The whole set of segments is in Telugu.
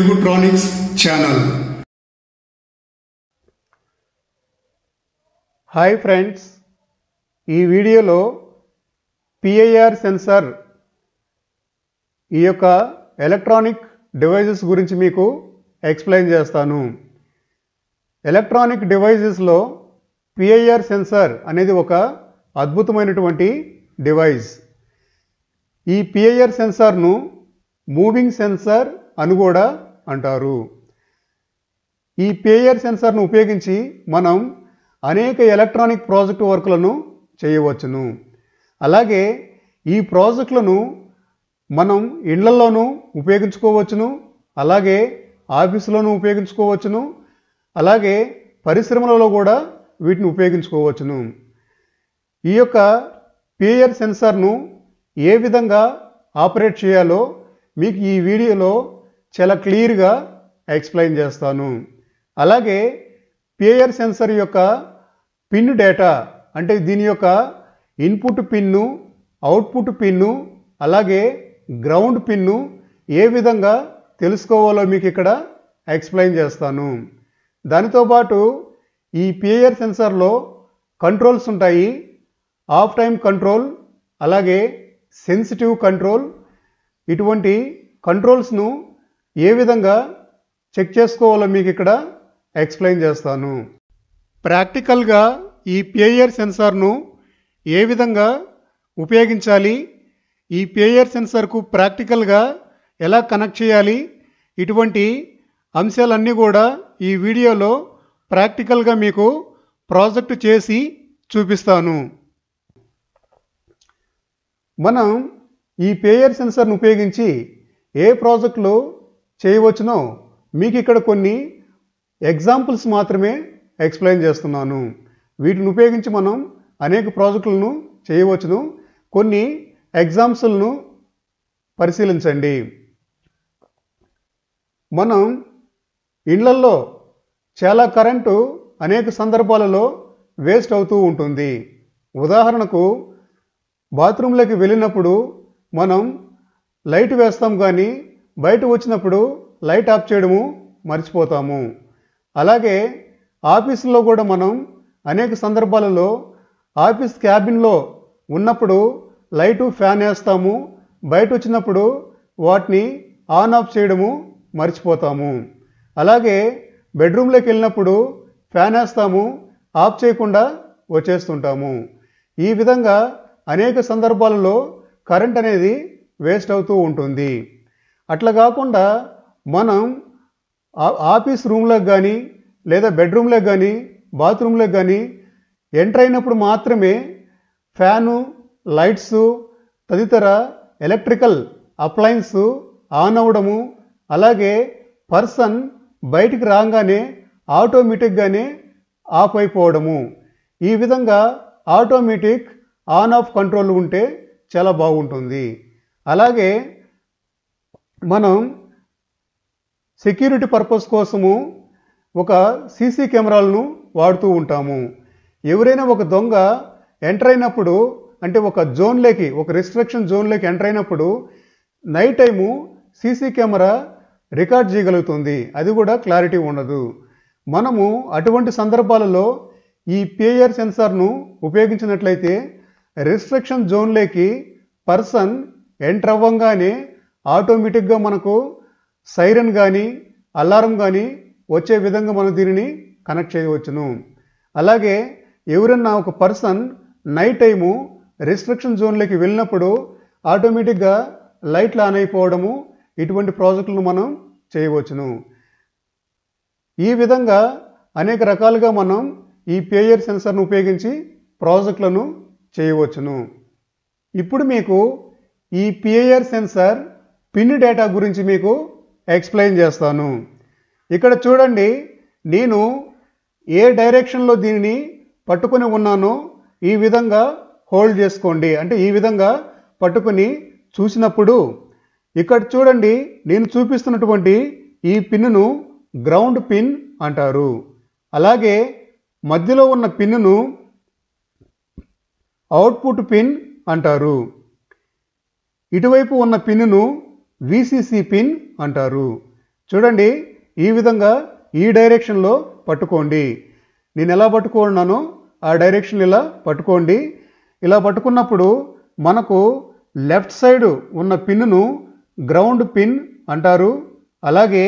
Telugu tronics channel hi friends ఈ వీడియోలో పిఐఆర్ సెన్సార్ ఈ యొక్క ఎలక్ట్రానిక్ డివైజెస్ గురించి మీకు ఎక్స్ప్లెయిన్ చేస్తాను ఎలక్ట్రానిక్ డివైజెస్లో పిఐఆర్ సెన్సార్ అనేది ఒక అద్భుతమైనటువంటి డివైజ్ ఈ పిఐఆర్ సెన్సార్ను మూవింగ్ సెన్సార్ అని కూడా అంటారు ఈ పేయర్ సెన్సార్ను ఉపయోగించి మనం అనేక ఎలక్ట్రానిక్ ప్రాజెక్టు వర్క్లను చేయవచ్చును అలాగే ఈ ప్రాజెక్టులను మనం ఇళ్లలోనూ ఉపయోగించుకోవచ్చును అలాగే ఆఫీసులోనూ ఉపయోగించుకోవచ్చును అలాగే పరిశ్రమలలో కూడా వీటిని ఉపయోగించుకోవచ్చును ఈ యొక్క పేయర్ సెన్సార్ను ఏ విధంగా ఆపరేట్ చేయాలో మీకు ఈ వీడియోలో చాలా క్లియర్గా ఎక్స్ప్లెయిన్ చేస్తాను అలాగే పిఐఆర్ సెన్సర్ యొక్క పిన్ డేటా అంటే దీని యొక్క ఇన్పుట్ పిన్ను అవుట్పుట్ పిన్ను అలాగే గ్రౌండ్ పిన్ను ఏ విధంగా తెలుసుకోవాలో మీకు ఇక్కడ ఎక్స్ప్లెయిన్ చేస్తాను దానితో పాటు ఈ పిఐఆర్ సెన్సర్లో కంట్రోల్స్ ఉంటాయి ఆఫ్ టైం కంట్రోల్ అలాగే సెన్సిటివ్ కంట్రోల్ ఇటువంటి కంట్రోల్స్ను ఏ విధంగా చెక్ చేసుకోవాలో మీకు ఇక్కడ ఎక్స్ప్లెయిన్ చేస్తాను ప్రాక్టికల్గా ఈ పేయర్ సెన్సార్ను ఏ విధంగా ఉపయోగించాలి ఈ పేయర్ సెన్సార్కు ప్రాక్టికల్గా ఎలా కనెక్ట్ చేయాలి ఇటువంటి అంశాలన్నీ కూడా ఈ వీడియోలో ప్రాక్టికల్గా మీకు ప్రాజెక్టు చేసి చూపిస్తాను మనం ఈ పేయర్ సెన్సార్ను ఉపయోగించి ఏ ప్రాజెక్టులో చేయవచ్చును మీకు ఇక్కడ కొన్ని ఎగ్జాంపుల్స్ మాత్రమే ఎక్స్ప్లెయిన్ చేస్తున్నాను వీటిని ఉపయోగించి మనం అనేక ప్రాజెక్టులను చేయవచ్చును కొన్ని ఎగ్జామ్స్లను పరిశీలించండి మనం ఇళ్లల్లో చాలా కరెంటు అనేక సందర్భాలలో వేస్ట్ అవుతూ ఉంటుంది ఉదాహరణకు బాత్రూంలోకి వెళ్ళినప్పుడు మనం లైట్ వేస్తాం కానీ బయట వచ్చినప్పుడు లైట్ ఆఫ్ చేయడము మర్చిపోతాము అలాగే ఆఫీసులో కూడా మనం అనేక సందర్భాలలో ఆఫీస్ క్యాబిన్లో ఉన్నప్పుడు లైటు ఫ్యాన్ వేస్తాము బయట వచ్చినప్పుడు వాటిని ఆన్ ఆఫ్ చేయడము మర్చిపోతాము అలాగే బెడ్రూమ్లోకి వెళ్ళినప్పుడు ఫ్యాన్ వేస్తాము ఆఫ్ చేయకుండా వచ్చేస్తుంటాము ఈ విధంగా అనేక సందర్భాలలో కరెంట్ అనేది వేస్ట్ అవుతూ ఉంటుంది అట్లా కాకుండా మనం ఆఫీస్ రూమ్లకు కానీ లేదా బెడ్రూమ్లకు కానీ బాత్రూమ్లకు కానీ ఎంటర్ అయినప్పుడు మాత్రమే ఫ్యాను లైట్స్ తదితర ఎలక్ట్రికల్ అప్లయన్స్ ఆన్ అవ్వడము అలాగే పర్సన్ బయటికి రాగానే ఆటోమేటిక్గానే ఆఫ్ అయిపోవడము ఈ విధంగా ఆటోమేటిక్ ఆన్ ఆఫ్ కంట్రోల్ ఉంటే చాలా బాగుంటుంది అలాగే మనం సెక్యూరిటీ పర్పస్ కోసము ఒక సీసీ కెమెరాలను వాడుతూ ఉంటాము ఎవరైనా ఒక దొంగ ఎంటర్ అయినప్పుడు అంటే ఒక జోన్లోకి ఒక రిస్ట్రిక్షన్ జోన్లోకి ఎంటర్ అయినప్పుడు night time CC camera record చేయగలుగుతుంది అది కూడా క్లారిటీ ఉండదు మనము అటువంటి సందర్భాలలో ఈ పిఐఆర్ సెన్సార్ను ఉపయోగించినట్లయితే రిస్ట్రిక్షన్ జోన్లోకి పర్సన్ ఎంటర్ అవ్వంగానే ఆటోమేటిక్గా మనకు సైరన్ కానీ అలారం కానీ వచ్చే విధంగా మనం దీనిని కనెక్ట్ చేయవచ్చును అలాగే ఎవరన్నా ఒక పర్సన్ నైట్ టైము రిస్ట్రిక్షన్ జోన్లోకి వెళ్ళినప్పుడు ఆటోమేటిక్గా లైట్లు ఆన్ అయిపోవడము ఇటువంటి ప్రాజెక్టులను మనం చేయవచ్చును ఈ విధంగా అనేక రకాలుగా మనం ఈ పేయర్ సెన్సర్ను ఉపయోగించి ప్రాజెక్టులను చేయవచ్చును ఇప్పుడు మీకు ఈ పిఐఆర్ సెన్సార్ పిన్ డేటా గురించి మీకు ఎక్స్ప్లెయిన్ చేస్తాను ఇక్కడ చూడండి నేను ఏ డైరెక్షన్లో దీనిని పట్టుకుని ఉన్నానో ఈ విధంగా హోల్డ్ చేసుకోండి అంటే ఈ విధంగా పట్టుకుని చూసినప్పుడు ఇక్కడ చూడండి నేను చూపిస్తున్నటువంటి ఈ పిన్ను గ్రౌండ్ పిన్ అంటారు అలాగే మధ్యలో ఉన్న పిన్ను అవుట్పుట్ పిన్ అంటారు ఇటువైపు ఉన్న పిన్ను విసిసి పిన్ అంటారు చూడండి ఈ విధంగా ఈ డైరెక్షన్లో పట్టుకోండి నేను ఎలా పట్టుకున్నానో ఆ డైరెక్షన్ ఇలా పట్టుకోండి ఇలా పట్టుకున్నప్పుడు మనకు లెఫ్ట్ సైడ్ ఉన్న పిన్ను గ్రౌండ్ పిన్ అంటారు అలాగే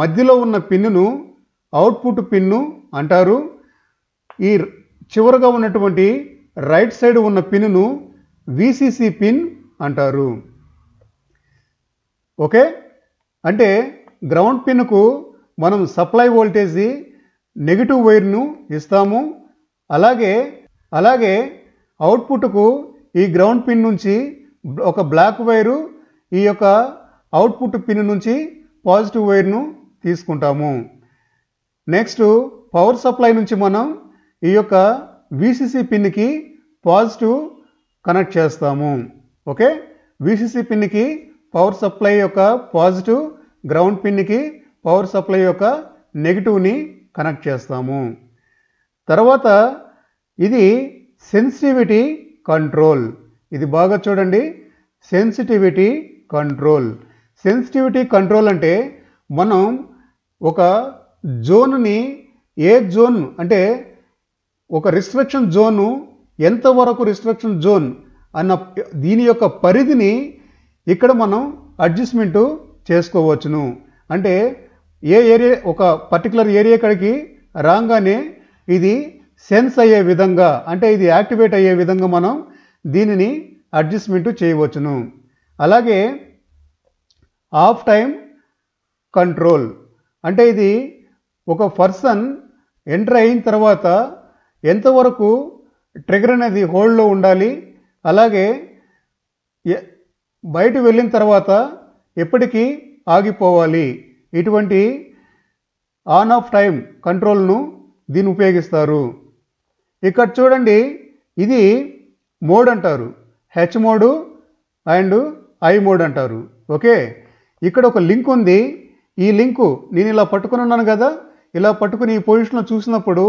మధ్యలో ఉన్న పిన్ను అవుట్పుట్ పిన్ను అంటారు ఈ చివరగా ఉన్నటువంటి రైట్ సైడ్ ఉన్న పిన్ను విసిసి పిన్ అంటారు ఓకే అంటే గ్రౌండ్ పిన్కు మనం సప్లై వోల్టేజీ నెగిటివ్ వైర్ను ఇస్తాము అలాగే అలాగే అవుట్పుట్కు ఈ గ్రౌండ్ పిన్ నుంచి ఒక బ్లాక్ వైరు ఈ యొక్క అవుట్పుట్ పిన్ నుంచి పాజిటివ్ వైర్ను తీసుకుంటాము నెక్స్ట్ పవర్ సప్లై నుంచి మనం ఈ యొక్క విసిసి పిన్కి పాజిటివ్ కనెక్ట్ చేస్తాము ఓకే విసిసి పిన్కి పవర్ సప్లై యొక్క పాజిటివ్ గ్రౌండ్ పిన్కి పవర్ సప్లై యొక్క నెగిటివ్ని కనెక్ట్ చేస్తాము తర్వాత ఇది సెన్సిటివిటీ కంట్రోల్ ఇది బాగా చూడండి సెన్సిటివిటీ కంట్రోల్ సెన్సిటివిటీ కంట్రోల్ అంటే మనం ఒక జోన్ని ఏ జోన్ అంటే ఒక రిస్ట్రిక్షన్ జోను ఎంతవరకు రిస్ట్రిక్షన్ జోన్ అన్న దీని యొక్క పరిధిని ఇక్కడ మనం అడ్జస్ట్మెంటు చేసుకోవచ్చును అంటే ఏ ఏరియా ఒక పర్టికులర్ ఏరియా కడికి రాగానే ఇది సెన్స్ అయ్యే విధంగా అంటే ఇది యాక్టివేట్ అయ్యే విధంగా మనం దీనిని అడ్జస్ట్మెంట్ చేయవచ్చును అలాగే ఆఫ్ టైం కంట్రోల్ అంటే ఇది ఒక పర్సన్ ఎంటర్ అయిన తర్వాత ఎంతవరకు ట్రిగర్ అనేది హోల్డ్లో ఉండాలి అలాగే బయట వెళ్ళిన తర్వాత ఎప్పటికీ ఆగిపోవాలి ఇటువంటి ఆన్ ఆఫ్ టైం కంట్రోల్ను దీన్ని ఉపయోగిస్తారు ఇక్కడ చూడండి ఇది మోడ్ అంటారు H mode and I mode అంటారు ఓకే ఇక్కడ ఒక లింక్ ఉంది ఈ లింకు నేను ఇలా పట్టుకుని ఉన్నాను కదా ఇలా పట్టుకుని ఈ పొజిషన్లో చూసినప్పుడు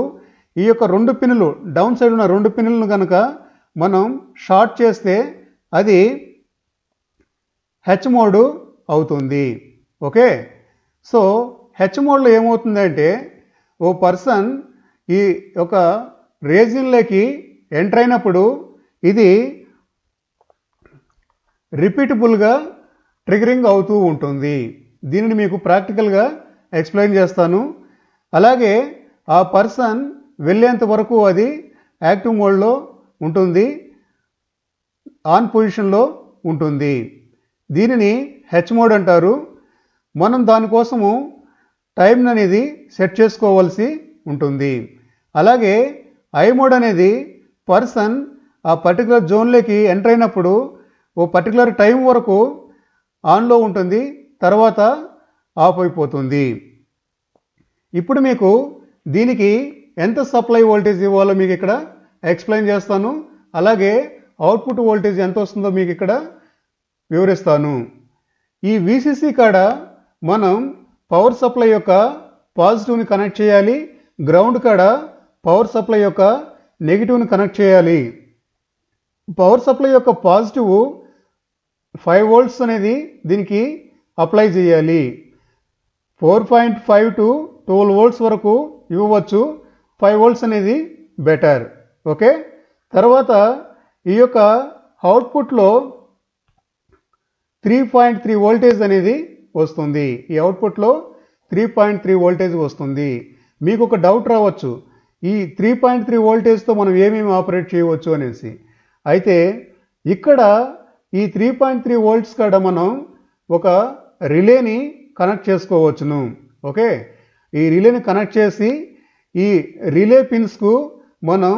ఈ యొక్క రెండు పిన్నులు డౌన్ సైడ్ ఉన్న రెండు పిన్నులను కనుక మనం షార్ట్ చేస్తే అది హెచ్ మోడ్ అవుతుంది ఓకే సో హెచ్ మోడ్లో ఏమవుతుందంటే ఓ పర్సన్ ఈ యొక్క రేజిన్లోకి ఎంటర్ అయినప్పుడు ఇది రిపీటబుల్గా ట్రిగరింగ్ అవుతూ ఉంటుంది దీనిని మీకు ప్రాక్టికల్గా ఎక్స్ప్లెయిన్ చేస్తాను అలాగే ఆ పర్సన్ వెళ్ళేంత వరకు అది యాక్టివ్ మోడ్లో ఉంటుంది ఆన్ పొజిషన్లో ఉంటుంది దీనిని హెచ్ మోడ్ అంటారు మనం దానికోసము టైం అనేది సెట్ చేసుకోవాల్సి ఉంటుంది అలాగే ఐ మోడ్ అనేది పర్సన్ ఆ పర్టికులర్ జోన్లోకి ఎంటర్ అయినప్పుడు ఓ పర్టికులర్ టైం వరకు ఆన్లో ఉంటుంది తర్వాత ఆఫ్ అయిపోతుంది ఇప్పుడు మీకు దీనికి ఎంత సప్లై వోల్టేజ్ ఇవ్వాలో మీకు ఇక్కడ ఎక్స్ప్లెయిన్ చేస్తాను అలాగే అవుట్పుట్ వోల్టేజ్ ఎంత వస్తుందో మీకు ఇక్కడ వివరిస్తాను ఈ విసిసి కాడ మనం పవర్ సప్లై యొక్క పాజిటివ్ని కనెక్ట్ చేయాలి గ్రౌండ్ కాడ పవర్ సప్లై యొక్క నెగిటివ్ని కనెక్ట్ చేయాలి పవర్ సప్లై యొక్క పాజిటివ్ ఫైవ్ వోల్ట్స్ అనేది దీనికి అప్లై చేయాలి four point five to twelve volts వరకు ఇవ్వచ్చు ఫైవ్ వోల్ట్స్ అనేది బెటర్ ఓకే తర్వాత ఈ యొక్క అవుట్పుట్లో త్రీ పాయింట్ త్రీ వోల్టేజ్ అనేది వస్తుంది ఈ అవుట్పుట్లో త్రీ పాయింట్ త్రీ వోల్టేజ్ వస్తుంది మీకు ఒక డౌట్ రావచ్చు ఈ త్రీ పాయింట్ త్రీ వోల్టేజ్తో మనం ఏమేమి ఆపరేట్ చేయవచ్చు అనేసి అయితే ఇక్కడ ఈ త్రీ పాయింట్ త్రీ వోల్ట్స్ కాడ మనం ఒక రిలేని కనెక్ట్ చేసుకోవచ్చును ఓకే ఈ రిలేని కనెక్ట్ చేసి ఈ రిలే పిన్స్కు మనం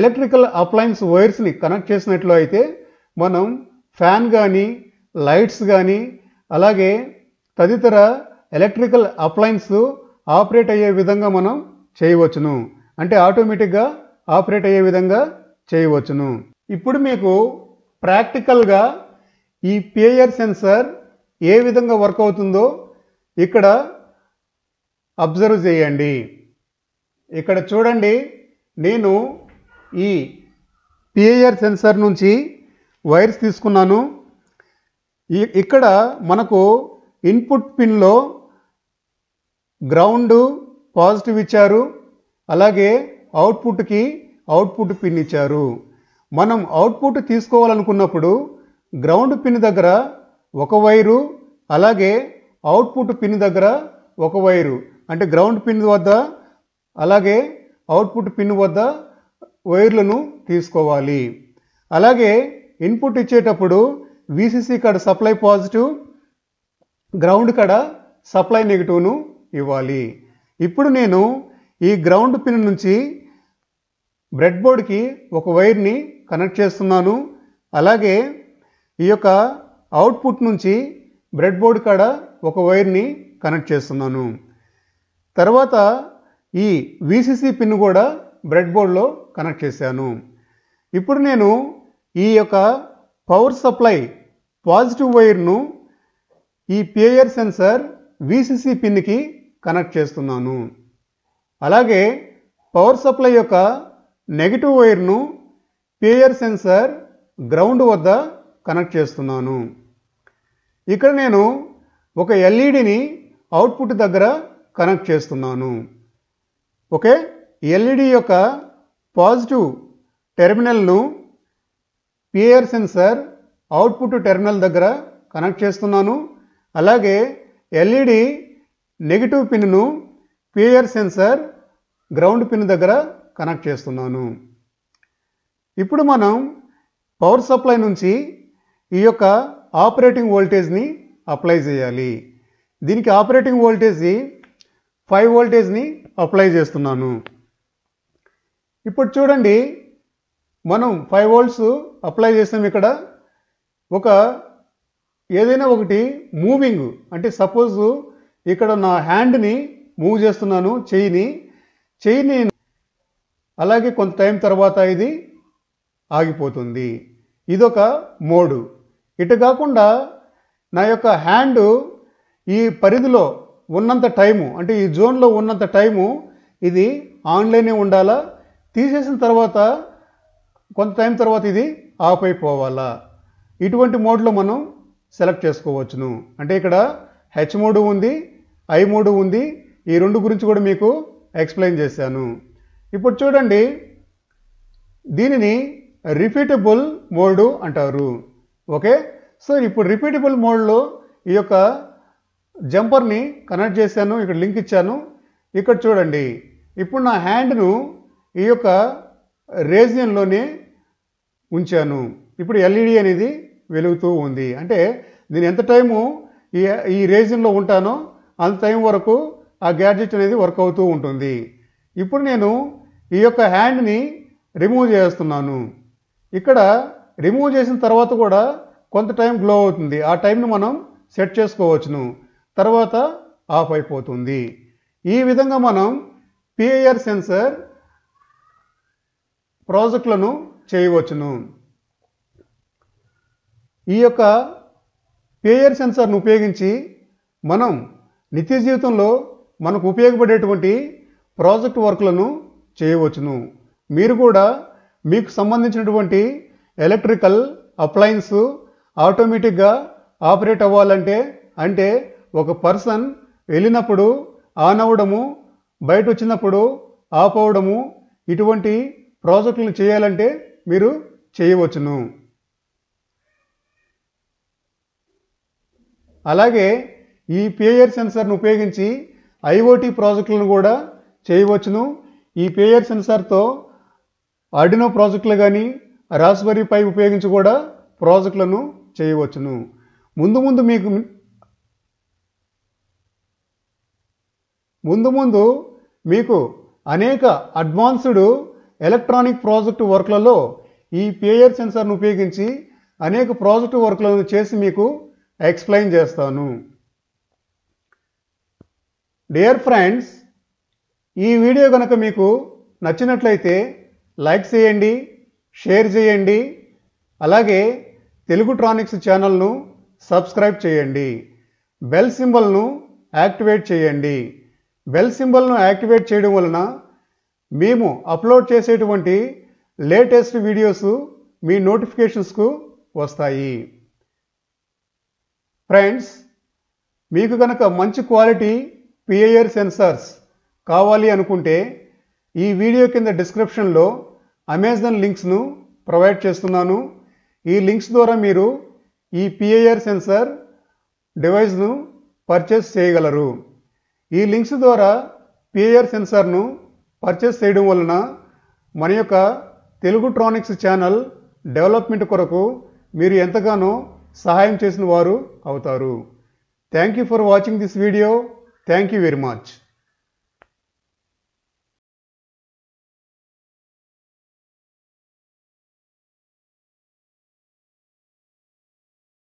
ఎలక్ట్రికల్ అప్లయన్స్ వైర్స్ని కనెక్ట్ చేసినట్లు అయితే మనం ఫ్యాన్ కానీ లైట్స్ కానీ అలాగే తదితర ఎలక్ట్రికల్ అప్లయన్స్ ఆపరేట్ అయ్యే విధంగా మనం చేయవచ్చును అంటే ఆటోమేటిక్గా ఆపరేట్ అయ్యే విధంగా చేయవచ్చును ఇప్పుడు మీకు ప్రాక్టికల్గా ఈ పేయర్ సెన్సర్ ఏ విధంగా వర్క్ అవుతుందో ఇక్కడ అబ్జర్వ్ చేయండి ఇక్కడ చూడండి నేను ఈ పిఐఆర్ సెన్సర్ నుంచి వైర్స్ తీసుకున్నాను ఈ ఇక్కడ మనకు ఇన్పుట్ పిన్లో గ్రౌండ్ పాజిటివ్ ఇచ్చారు అలాగే అవుట్పుట్కి అవుట్పుట్ పిన్ ఇచ్చారు మనం అవుట్పుట్ తీసుకోవాలనుకున్నప్పుడు గ్రౌండ్ పిన్ దగ్గర ఒక వైరు అలాగే అవుట్పుట్ పిన్ దగ్గర ఒక వైరు అంటే గ్రౌండ్ పిన్ వద్ద అలాగే అవుట్పుట్ పిన్ వద్ద వైర్లను తీసుకోవాలి అలాగే ఇన్పుట్ ఇచ్చేటప్పుడు విసిసి కాడ సప్లై పాజిటివ్ గ్రౌండ్ కాడ సప్లై నెగిటివ్ను ఇవ్వాలి ఇప్పుడు నేను ఈ గ్రౌండ్ పిన్ నుంచి బ్రెడ్ బోర్డ్కి ఒక వైర్ని కనెక్ట్ చేస్తున్నాను అలాగే ఈ యొక్క అవుట్పుట్ నుంచి బ్రెడ్ బోర్డ్ కాడ ఒక వైర్ని కనెక్ట్ చేస్తున్నాను తర్వాత ఈ విసిసి పిన్ కూడా బ్రెడ్ బోర్డ్లో కనెక్ట్ చేశాను ఇప్పుడు నేను ఈ యొక్క పవర్ సప్లై పాజిటివ్ వైర్ను ఈ పిఐఆర్ సెన్సార్ విసిసి పిన్కి కనెక్ట్ చేస్తున్నాను అలాగే పవర్ సప్లై యొక్క నెగిటివ్ వైర్ను పేయర్ సెన్సార్ గ్రౌండ్ వద్ద కనెక్ట్ చేస్తున్నాను ఇక్కడ నేను ఒక ఎల్ఈడిని అవుట్పుట్ దగ్గర కనెక్ట్ చేస్తున్నాను ఓకే ఎల్ఈడి యొక్క పాజిటివ్ టెర్మినల్ను పిఐఆర్ సెన్సార్ అవుట్పుట్ టెర్మినల్ దగ్గర కనెక్ట్ చేస్తున్నాను అలాగే ఎల్ఈడి నెగిటివ్ పిన్ను పియర్ సెన్సర్ గ్రౌండ్ పిన్ దగ్గర కనెక్ట్ చేస్తున్నాను ఇప్పుడు మనం పవర్ సప్లై నుంచి ఈ యొక్క ఆపరేటింగ్ వోల్టేజ్ని అప్లై చేయాలి దీనికి ఆపరేటింగ్ వోల్టేజ్ ఫైవ్ వోల్టేజ్ని అప్లై చేస్తున్నాను ఇప్పుడు చూడండి మనం ఫైవ్ వోల్ట్స్ అప్లై చేసాం ఇక్కడ ఒక ఏదైనా ఒకటి మూవింగ్ అంటే సపోజ్ ఇక్కడ నా హ్యాండ్ని మూవ్ చేస్తున్నాను చెయ్యిని చెయ్యిని అలాగే కొంత టైం తర్వాత ఇది ఆగిపోతుంది ఇదొక మోడు ఇటు కాకుండా నా యొక్క హ్యాండ్ ఈ పరిధిలో ఉన్నంత టైము అంటే ఈ జోన్లో ఉన్నంత టైము ఇది ఆన్లైనే ఉండాలా తీసేసిన తర్వాత కొంత టైం తర్వాత ఇది ఆఫ్ అయిపోవాలా ఇటువంటి మోడ్లో మనం సెలెక్ట్ చేసుకోవచ్చును అంటే ఇక్కడ హెచ్ మోడ్ ఉంది ఐ మోడ్ ఉంది ఈ రెండు గురించి కూడా మీకు ఎక్స్ప్లెయిన్ చేశాను ఇప్పుడు చూడండి దీనిని రిపీటబుల్ మోడు అంటారు ఓకే సో ఇప్పుడు రిపీటబుల్ మోడ్లో ఈ యొక్క జంపర్ని కనెక్ట్ చేశాను ఇక్కడ లింక్ ఇచ్చాను ఇక్కడ చూడండి ఇప్పుడు నా హ్యాండ్ను ఈ యొక్క రేజియన్లోనే ఉంచాను ఇప్పుడు ఎల్ఈడి అనేది వెలుగుతూ ఉంది అంటే నేను ఎంత టైము ఈ ఈ రేజన్లో ఉంటానో అంత టైం వరకు ఆ గ్యాడ్జెట్ అనేది వర్క్ అవుతూ ఉంటుంది ఇప్పుడు నేను ఈ యొక్క హ్యాండ్ని రిమూవ్ చేస్తున్నాను ఇక్కడ రిమూవ్ చేసిన తర్వాత కూడా కొంత టైం గ్లో అవుతుంది ఆ టైంని మనం సెట్ చేసుకోవచ్చును తర్వాత ఆఫ్ అయిపోతుంది ఈ విధంగా మనం పిఐఆర్ సెన్సర్ ప్రాజెక్టులను చేయవచ్చును ఈ యొక్క పేయర్ సెన్సార్ను ఉపయోగించి మనం నిత్య జీవితంలో మనకు ఉపయోగపడేటువంటి ప్రాజెక్ట్ వర్క్లను చేయవచ్చును మీరు కూడా మీకు సంబంధించినటువంటి ఎలక్ట్రికల్ అప్లయన్స్ ఆటోమేటిక్గా ఆపరేట్ అవ్వాలంటే అంటే ఒక పర్సన్ వెళ్ళినప్పుడు ఆన్ అవ్వడము బయట వచ్చినప్పుడు ఆఫ్ అవ్వడము ఇటువంటి ప్రాజెక్టులు చేయాలంటే మీరు చేయవచ్చును అలాగే ఈ పేయర్ సెన్సార్ను ఉపయోగించి ఐఓటీ ప్రాజెక్టులను కూడా చేయవచ్చును ఈ పేయర్ సెన్సార్తో ఆర్డినో ప్రాజెక్టులు కానీ రాస్బెర్రీ పై ఉపయోగించి కూడా ప్రాజెక్టులను చేయవచ్చును ముందు ముందు మీకు ముందు ముందు మీకు అనేక అడ్వాన్స్డ్ ఎలక్ట్రానిక్ ప్రాజెక్టు వర్క్లలో ఈ పేయర్ సెన్సార్ను ఉపయోగించి అనేక ప్రాజెక్టు వర్క్లను చేసి మీకు ఎక్స్ప్లెయిన్ చేస్తాను డియర్ ఫ్రెండ్స్ ఈ వీడియో కనుక మీకు నచ్చినట్లయితే లైక్ చేయండి షేర్ చేయండి అలాగే తెలుగు ట్రానిక్స్ ఛానల్ను సబ్స్క్రైబ్ చేయండి బెల్ సింబల్ను యాక్టివేట్ చేయండి బెల్ సింబల్ను యాక్టివేట్ చేయడం వలన మేము అప్లోడ్ చేసేటువంటి లేటెస్ట్ వీడియోస్ మీ నోటిఫికేషన్స్కు వస్తాయి ఫ్రెండ్స్ మీకు కనుక మంచి క్వాలిటీ పిఐఆర్ సెన్సార్స్ కావాలి అనుకుంటే ఈ వీడియో కింద డిస్క్రిప్షన్లో అమెజాన్ లింక్స్ను ప్రొవైడ్ చేస్తున్నాను ఈ లింక్స్ ద్వారా మీరు ఈ పిఐఆర్ సెన్సార్ డివైస్ను పర్చేస్ చేయగలరు ఈ లింక్స్ ద్వారా పిఐఆర్ సెన్సార్ను పర్చేస్ చేయడం వలన మన యొక్క తెలుగు ట్రానిక్స్ ఛానల్ డెవలప్మెంట్ కొరకు మీరు ఎంతగానో సహాయం చేసిన వారు అవుతారు thank you for watching this video thank you very much